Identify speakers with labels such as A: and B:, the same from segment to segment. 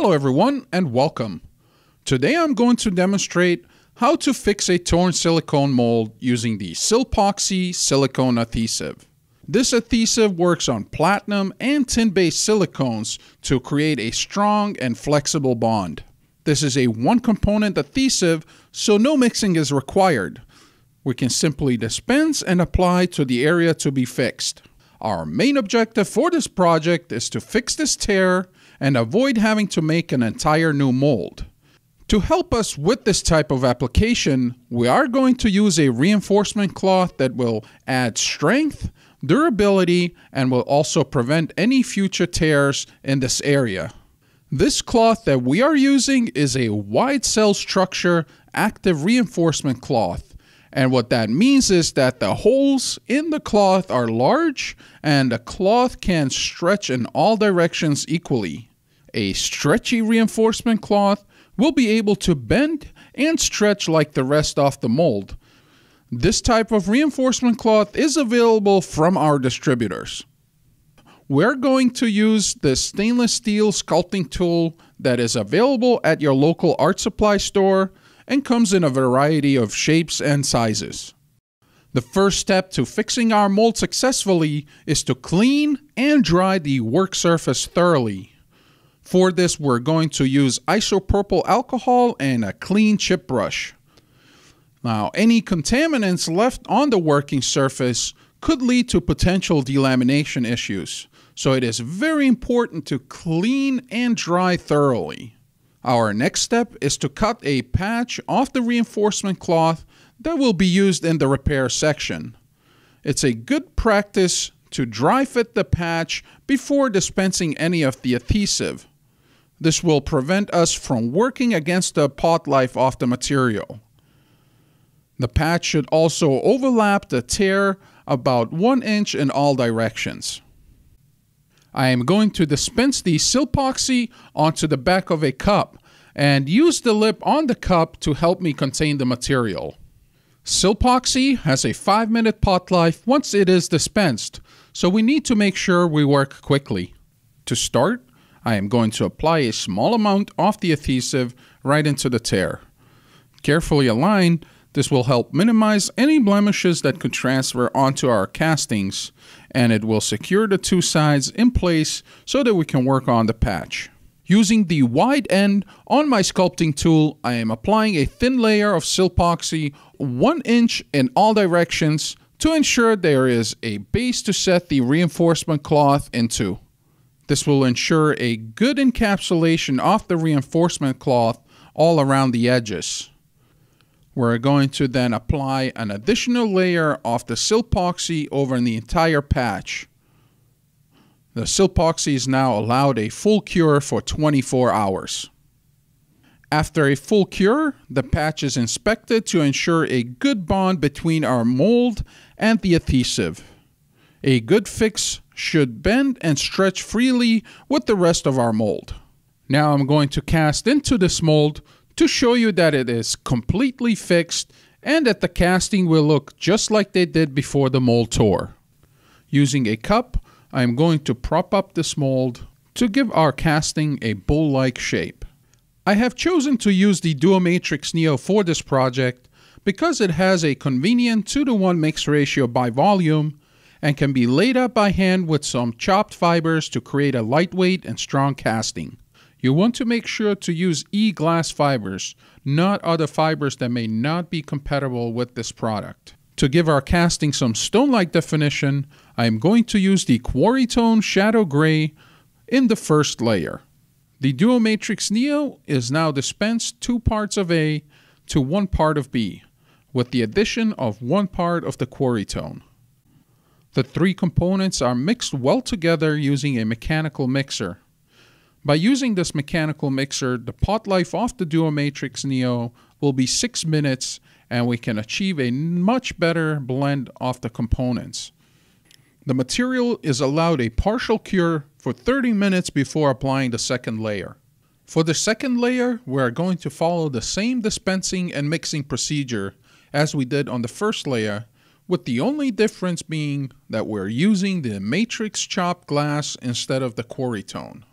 A: Hello everyone and welcome. Today I'm going to demonstrate how to fix a torn silicone mold using the Silpoxy silicone adhesive. This adhesive works on platinum and tin-based silicones to create a strong and flexible bond. This is a one-component adhesive, so no mixing is required. We can simply dispense and apply to the area to be fixed. Our main objective for this project is to fix this tear and avoid having to make an entire new mold. To help us with this type of application, we are going to use a reinforcement cloth that will add strength, durability, and will also prevent any future tears in this area. This cloth that we are using is a wide cell structure active reinforcement cloth. And what that means is that the holes in the cloth are large and the cloth can stretch in all directions equally a stretchy reinforcement cloth will be able to bend and stretch like the rest off the mold. This type of reinforcement cloth is available from our distributors. We're going to use the stainless steel sculpting tool that is available at your local art supply store and comes in a variety of shapes and sizes. The first step to fixing our mold successfully is to clean and dry the work surface thoroughly. For this, we're going to use isopropyl alcohol and a clean chip brush. Now, any contaminants left on the working surface could lead to potential delamination issues, so it is very important to clean and dry thoroughly. Our next step is to cut a patch off the reinforcement cloth that will be used in the repair section. It's a good practice to dry fit the patch before dispensing any of the adhesive this will prevent us from working against the pot life of the material. The patch should also overlap the tear about 1 inch in all directions. I am going to dispense the Silpoxy onto the back of a cup and use the lip on the cup to help me contain the material. Silpoxy has a 5 minute pot life once it is dispensed, so we need to make sure we work quickly. To start, I am going to apply a small amount of the adhesive right into the tear. Carefully align, this will help minimize any blemishes that could transfer onto our castings, and it will secure the two sides in place so that we can work on the patch. Using the wide end on my sculpting tool, I am applying a thin layer of silpoxy 1 inch in all directions to ensure there is a base to set the reinforcement cloth into. This will ensure a good encapsulation of the reinforcement cloth all around the edges. We're going to then apply an additional layer of the silpoxy over the entire patch. The silpoxy is now allowed a full cure for 24 hours. After a full cure, the patch is inspected to ensure a good bond between our mold and the adhesive. A good fix should bend and stretch freely with the rest of our mold. Now I'm going to cast into this mold to show you that it is completely fixed and that the casting will look just like they did before the mold tore. Using a cup, I am going to prop up this mold to give our casting a bowl-like shape. I have chosen to use the Duomatrix Neo for this project because it has a convenient 2 to 1 mix ratio by volume and can be laid up by hand with some chopped fibers to create a lightweight and strong casting. You want to make sure to use e-glass fibers, not other fibers that may not be compatible with this product. To give our casting some stone-like definition, I am going to use the Quarry Tone Shadow Gray in the first layer. The Duo Matrix Neo is now dispensed two parts of A to one part of B, with the addition of one part of the Quarry Tone. The three components are mixed well together using a mechanical mixer. By using this mechanical mixer, the pot life of the DuoMatrix Neo will be 6 minutes and we can achieve a much better blend of the components. The material is allowed a partial cure for 30 minutes before applying the second layer. For the second layer, we are going to follow the same dispensing and mixing procedure as we did on the first layer, with the only difference being that we're using the matrix chop glass instead of the quarry tone.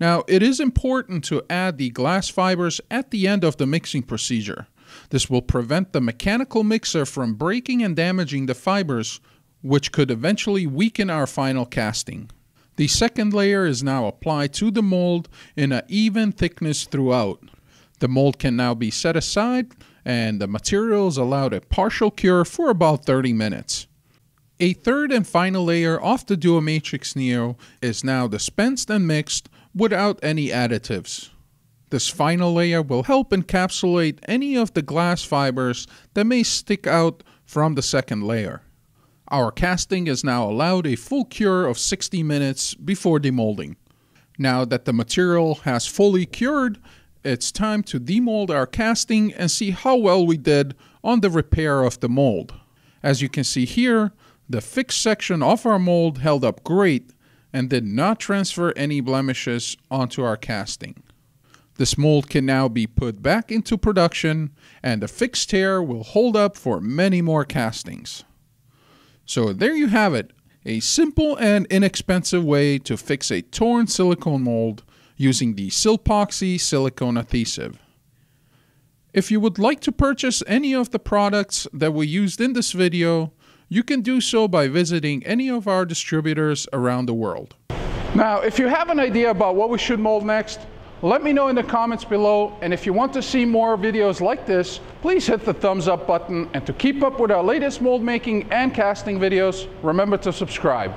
A: Now, it is important to add the glass fibers at the end of the mixing procedure. This will prevent the mechanical mixer from breaking and damaging the fibers, which could eventually weaken our final casting. The second layer is now applied to the mold in an even thickness throughout. The mold can now be set aside and the materials allowed a partial cure for about 30 minutes. A third and final layer of the DuoMatrix Neo is now dispensed and mixed without any additives. This final layer will help encapsulate any of the glass fibers that may stick out from the second layer. Our casting is now allowed a full cure of 60 minutes before demolding. Now that the material has fully cured, it's time to demold our casting and see how well we did on the repair of the mold. As you can see here, the fixed section of our mold held up great and did not transfer any blemishes onto our casting. This mold can now be put back into production and the fixed tear will hold up for many more castings. So there you have it, a simple and inexpensive way to fix a torn silicone mold using the Silpoxy silicone adhesive. If you would like to purchase any of the products that we used in this video, you can do so by visiting any of our distributors around the world. Now, if you have an idea about what we should mold next, let me know in the comments below, and if you want to see more videos like this, please hit the thumbs up button, and to keep up with our latest mold making and casting videos, remember to subscribe.